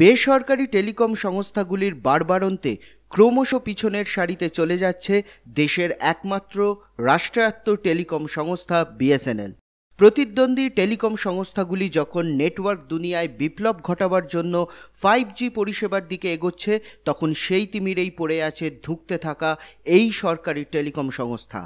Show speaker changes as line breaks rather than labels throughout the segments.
বেসরকারি টেলিকম সংস্থাগুলির বাড়বাড়ন্তে ক্রমশ পিছনের সারিতে চলে যাচ্ছে দেশের একমাত্র রাষ্ট্রায়ত্ত টেলিকম সংস্থা বিএসএনএল প্রতিদ্বন্দ্বী টেলিকম সংস্থাগুলি যখন নেটওয়ার্ক দুনিয়ায় বিপ্লব ঘটাবার জন্য ফাইভ জি পরিষেবার দিকে এগোচ্ছে তখন সেই তিমিরেই পড়ে আছে ধুঁকতে থাকা এই সরকারি টেলিকম সংস্থা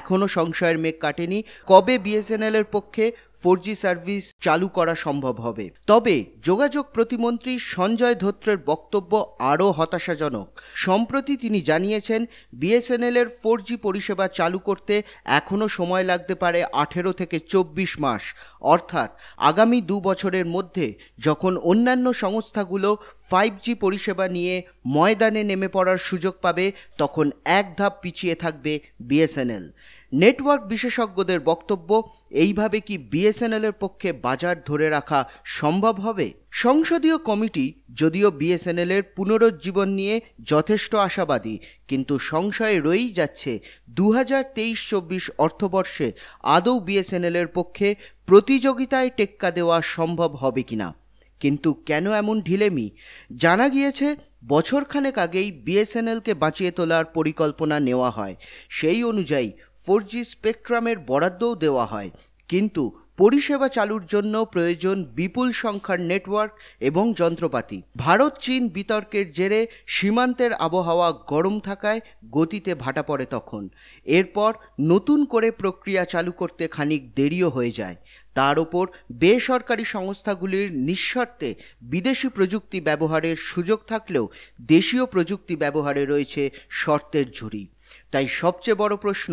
এখনও সংশয়ের মেঘ কাটেনি কবে বিএসএনএলের পক্ষে ফোর সার্ভিস চালু করা সম্ভব হবে তবে যোগাযোগ প্রতিমন্ত্রী সঞ্জয় ধোত্রের বক্তব্য আরও হতাশাজনক সম্প্রতি তিনি জানিয়েছেন বিএসএনএল এর ফোর পরিষেবা চালু করতে এখনও সময় লাগতে পারে আঠেরো থেকে চব্বিশ মাস অর্থাৎ আগামী দু বছরের মধ্যে যখন অন্যান্য সংস্থাগুলো ফাইভ জি পরিষেবা নিয়ে ময়দানে নেমে পড়ার সুযোগ পাবে তখন এক ধাপ পিছিয়ে থাকবে বিএসএনএল নেটওয়ার্ক বিশেষজ্ঞদের বক্তব্য এইভাবে কি বিএসএনএলের পক্ষে বাজার ধরে রাখা সম্ভব হবে সংসদীয় কমিটি যদিও বিএসএনএলের পুনরুজ্জীবন নিয়ে যথেষ্ট আশাবাদী কিন্তু সংশয় রয়েই যাচ্ছে দু হাজার তেইশ চব্বিশ অর্থবর্ষে আদৌ বিএসএনএলের পক্ষে প্রতিযোগিতায় টেক্কা দেওয়া সম্ভব হবে কিনা কিন্তু কেন এমন ঢিলেমি জানা গিয়েছে বছরখানেক আগেই বিএসএনএলকে বাঁচিয়ে তোলার পরিকল্পনা নেওয়া হয় সেই অনুযায়ী ফোর জি স্পেকট্রামের বরাদ্দও দেওয়া হয় কিন্তু পরিষেবা চালুর জন্য প্রয়োজন বিপুল সংখ্যার নেটওয়ার্ক এবং যন্ত্রপাতি ভারত চীন বিতর্কের জেরে সীমান্তের আবহাওয়া গরম থাকায় গতিতে ভাটা পড়ে তখন এরপর নতুন করে প্রক্রিয়া চালু করতে খানিক দেরিও হয়ে যায় তার ওপর বেসরকারি সংস্থাগুলির নিঃশর্তে বিদেশি প্রযুক্তি ব্যবহারের সুযোগ থাকলেও দেশীয় প্রযুক্তি ব্যবহারে রয়েছে শর্তের ঝুড়ি তাই সবচেয়ে বড় প্রশ্ন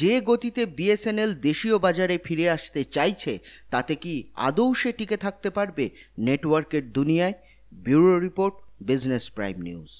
যে গতিতে বিএসএনএল দেশীয় বাজারে ফিরে আসতে চাইছে তাতে কি আদৌ সে টিকে থাকতে পারবে নেটওয়ার্কের দুনিয়ায় bureau report business prime news